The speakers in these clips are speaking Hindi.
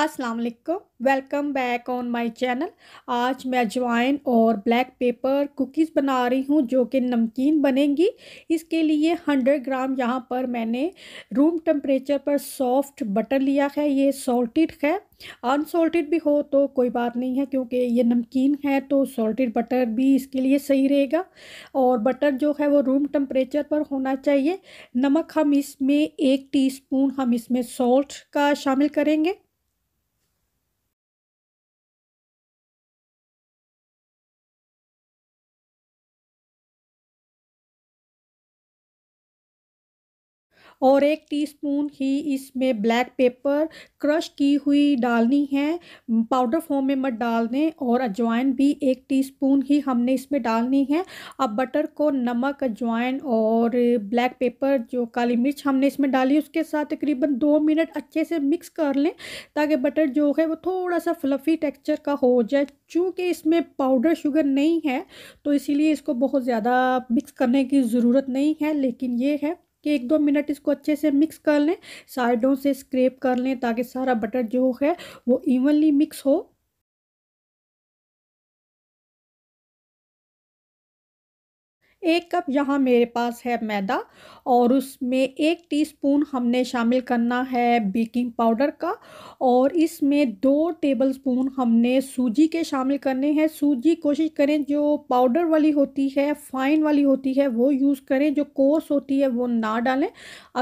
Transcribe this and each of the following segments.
अस्सलाम वालेकुम welcome back on my channel आज मैं अजवाइन और ब्लैक पेपर कुकीज़ बना रही हूँ जो कि नमकीन बनेंगी इसके लिए 100 ग्राम यहाँ पर मैंने रूम टेम्परेचर पर सॉफ्ट बटर लिया है ये सॉल्टेड है अनसॉल्टेड भी हो तो कोई बात नहीं है क्योंकि ये नमकीन है तो सॉल्टेड बटर भी इसके लिए सही रहेगा और बटर जो है वो रूम टेम्परेचर पर होना चाहिए नमक हम इसमें एक टीस्पून हम इसमें सॉल्ट का शामिल करेंगे और एक टीस्पून ही इसमें ब्लैक पेपर क्रश की हुई डालनी है पाउडर फॉर्म में मत डाल दें और अजवाइन भी एक टीस्पून ही हमने इसमें डालनी है अब बटर को नमक अजवाइन और ब्लैक पेपर जो काली मिर्च हमने इसमें डाली उसके साथ तकरीबन दो मिनट अच्छे से मिक्स कर लें ताकि बटर जो है वो थोड़ा सा फ्लफ़ी टेक्स्चर का हो जाए चूँकि इसमें पाउडर शुगर नहीं है तो इसीलिए इसको बहुत ज़्यादा मिक्स करने की ज़रूरत नहीं है लेकिन ये है कि एक दो मिनट इसको अच्छे से मिक्स कर लें साइडों से स्क्रेप कर लें ताकि सारा बटर जो है वो इवनली मिक्स हो एक कप यहाँ मेरे पास है मैदा और उसमें एक टीस्पून हमने शामिल करना है बेकिंग पाउडर का और इसमें दो टेबलस्पून हमने सूजी के शामिल करने हैं सूजी कोशिश करें जो पाउडर वाली होती है फाइन वाली होती है वो यूज़ करें जो कोर्स होती है वो ना डालें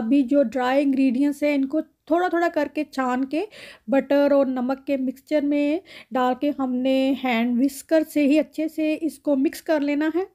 अभी जो ड्राई इंग्रेडिएंट्स हैं इनको थोड़ा थोड़ा करके छान के बटर और नमक के मिक्सचर में डाल के हमने हैंड विस्कर से ही अच्छे से इसको मिक्स कर लेना है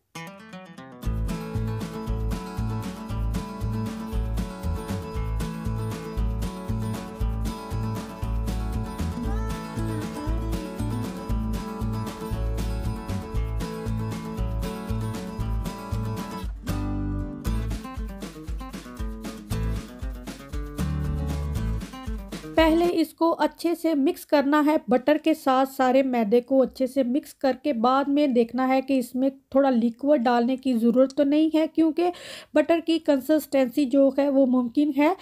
पहले इसको अच्छे से मिक्स करना है बटर के साथ सारे मैदे को अच्छे से मिक्स करके बाद में देखना है कि इसमें थोड़ा लिक्विड डालने की ज़रूरत तो नहीं है क्योंकि बटर की कंसिस्टेंसी जो है वो मुमकिन है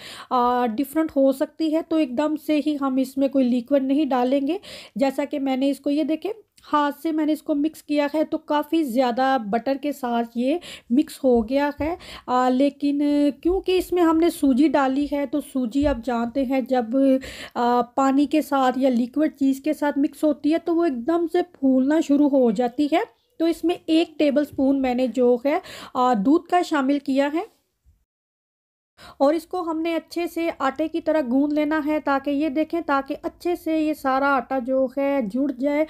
डिफरेंट हो सकती है तो एकदम से ही हम इसमें कोई लिक्विड नहीं डालेंगे जैसा कि मैंने इसको ये देखें हाथ से मैंने इसको मिक्स किया है तो काफ़ी ज़्यादा बटर के साथ ये मिक्स हो गया है आ, लेकिन क्योंकि इसमें हमने सूजी डाली है तो सूजी आप जानते हैं जब आ, पानी के साथ या लिक्विड चीज़ के साथ मिक्स होती है तो वो एकदम से फूलना शुरू हो जाती है तो इसमें एक टेबल स्पून मैंने जो है दूध का शामिल किया है और इसको हमने अच्छे से आटे की तरह गूंद लेना है ताकि ये देखें ताकि अच्छे से ये सारा आटा जो है जुड़ जाए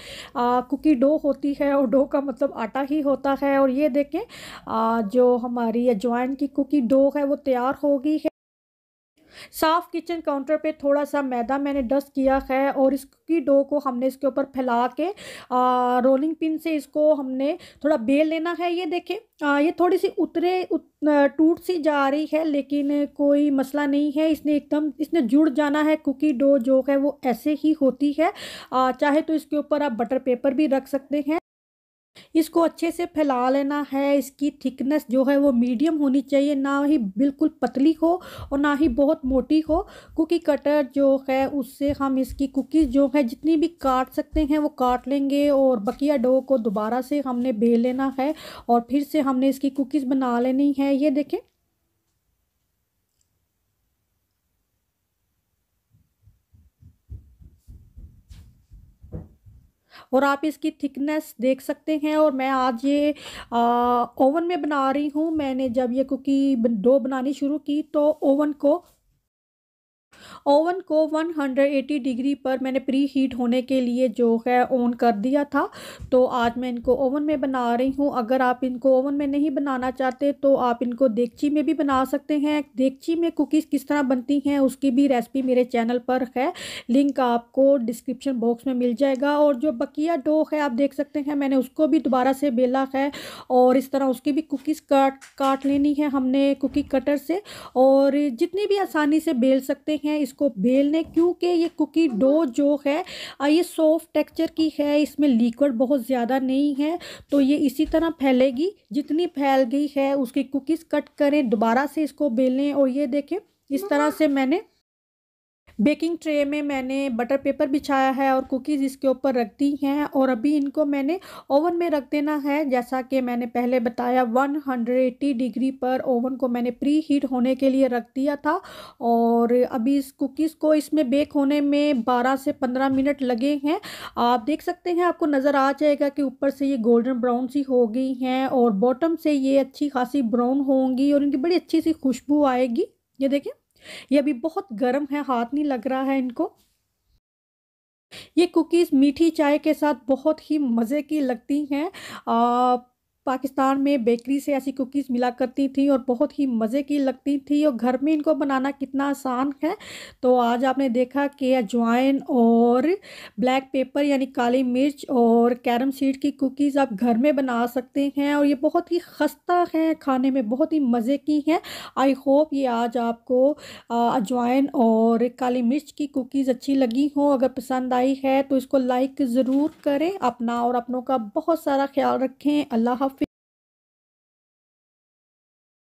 कुकी डो होती है और डो का मतलब आटा ही होता है और ये देखें आ, जो हमारी अजवाइन की कुकी डो है वो तैयार हो गई है साफ़ किचन काउंटर पे थोड़ा सा मैदा मैंने डस्ट किया है और इसकी डो को हमने इसके ऊपर फैला के आ, रोलिंग पिन से इसको हमने थोड़ा बेल लेना है ये देखें आ, ये थोड़ी सी उतरे उत, टूट सी जा रही है लेकिन कोई मसला नहीं है इसने एकदम इसने जुड़ जाना है कुकी डो जो है वो ऐसे ही होती है आ, चाहे तो इसके ऊपर आप बटर पेपर भी रख सकते हैं इसको अच्छे से फैला लेना है इसकी थिकनेस जो है वो मीडियम होनी चाहिए ना ही बिल्कुल पतली हो और ना ही बहुत मोटी हो कुकी कटर जो है उससे हम इसकी कुकीज़ जो है जितनी भी काट सकते हैं वो काट लेंगे और बकिया डो को दोबारा से हमने बेल लेना है और फिर से हमने इसकी कुकीज़ बना लेनी है ये देखें और आप इसकी थिकनेस देख सकते हैं और मैं आज ये ओवन में बना रही हूँ मैंने जब ये कुकी डो बनानी शुरू की तो ओवन को ओवन को 180 डिग्री पर मैंने प्री हीट होने के लिए जो है ऑन कर दिया था तो आज मैं इनको ओवन में बना रही हूँ अगर आप इनको ओवन में नहीं बनाना चाहते तो आप इनको देगची में भी बना सकते हैं देगची में कुकीज़ किस तरह बनती हैं उसकी भी रेसिपी मेरे चैनल पर है लिंक आपको डिस्क्रिप्शन बॉक्स में मिल जाएगा और जो बकिया डो है आप देख सकते हैं मैंने उसको भी दोबारा से बेला है और इस तरह उसकी भी कुकीज़ काट काट लेनी है हमने कुकी कटर से और जितनी भी आसानी से बेल सकते हैं इस इसको बेलने क्योंकि ये कुकी डो जो है ये सॉफ्ट टेक्चर की है इसमें लिक्विड बहुत ज़्यादा नहीं है तो ये इसी तरह फैलेगी जितनी फैल गई है उसकी कुकीज़ कट करें दोबारा से इसको बेलें और ये देखें इस तरह से मैंने बेकिंग ट्रे में मैंने बटर पेपर बिछाया है और कुकीज़ इसके ऊपर रख दी हैं और अभी इनको मैंने ओवन में रख देना है जैसा कि मैंने पहले बताया 180 डिग्री पर ओवन को मैंने प्री हीट होने के लिए रख दिया था और अभी इस कुकीज़ को इसमें बेक होने में 12 से 15 मिनट लगे हैं आप देख सकते हैं आपको नज़र आ जाएगा कि ऊपर से ये गोल्डन ब्राउन सी हो गई हैं और बॉटम से ये अच्छी खासी ब्राउन होंगी और इनकी बड़ी अच्छी सी खुशबू आएगी ये देखें ये अभी बहुत गर्म है हाथ नहीं लग रहा है इनको ये कुकीज़ मीठी चाय के साथ बहुत ही मज़े की लगती हैं पाकिस्तान में बेकरी से ऐसी कुकीज़ मिला करती थी और बहुत ही मज़े की लगती थी और घर में इनको बनाना कितना आसान है तो आज आपने देखा कि अजवाइन और ब्लैक पेपर यानी काली मिर्च और कैरम सीड की कुकीज़ आप घर में बना सकते हैं और ये बहुत ही खस्ता है खाने में बहुत ही मज़े की हैं आई होप ये आज आपको अजवाइन और काली मिर्च की कुकीज़ अच्छी लगी हो अगर पसंद आई है तो इसको लाइक ज़रूर करें अपना और अपनों का बहुत सारा ख्याल रखें अल्लाह